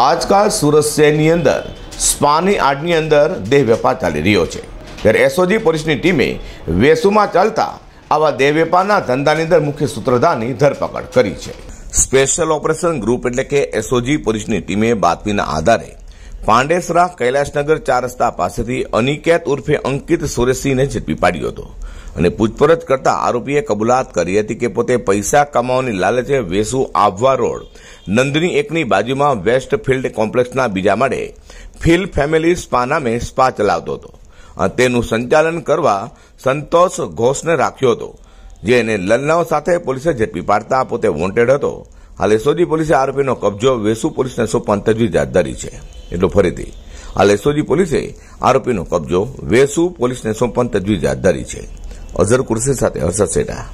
આજકાલ સુરત શહેરની અંદર સ્પાની આડની અંદર દેહ વેપાર ચાલી રહ્યો છે ત્યારે એસઓજી પોલીસની ટીમે વેસુમાં ચાલતા આવા દેહ વેપારના ધંધાની અંદર મુખ્ય સૂત્રધારની ધરપકડ કરી છે સ્પેશિયલ ઓપરેશન ગ્રુપ એટલે કે એસઓજી પોલીસની ટીમે બાતમીના આધારે પાંડેસરા કૈલાસનગર ચાર રસ્તા પાસેથી અનિકેત ઉર્ફે અંકિત સુરેશસિંહને ઝડપી પાડ્યો હતો અને પૂછપરછ કરતા આરોપીએ કબૂલાત કરી હતી કે પોતે પૈસા કમાવાની લાલચે વેસુ આવવા રોડ નંદની એકની બાજુમાં વેસ્ટ ફિલ્ડ કોમ્પ્લેક્સના બીજા માળે ફિલ ફેમિલી સ્પા નામે સ્પા ચલાવતો હતો અને તેનું સંચાલન કરવા સંતોષ ઘોષને રાખ્યો હતો જેને લલનાવ સાથે પોલીસે ઝડપી પાડતા પોતે વોન્ટેડ હતો હાલ એસઓજી પોલીસે આરોપીનો કબજો વેસુ પોલીસને સોંપવાની તજવીજ હાથ ધરી છે એટલો ફરીથી આ એસઓજી પોલીસે આરોપીનો કબજો વેસુ પોલીસને સોંપવાની તજવીજ હાથ ધરી છે અઝર કુરશી સાથે હર્ષદ સેઠા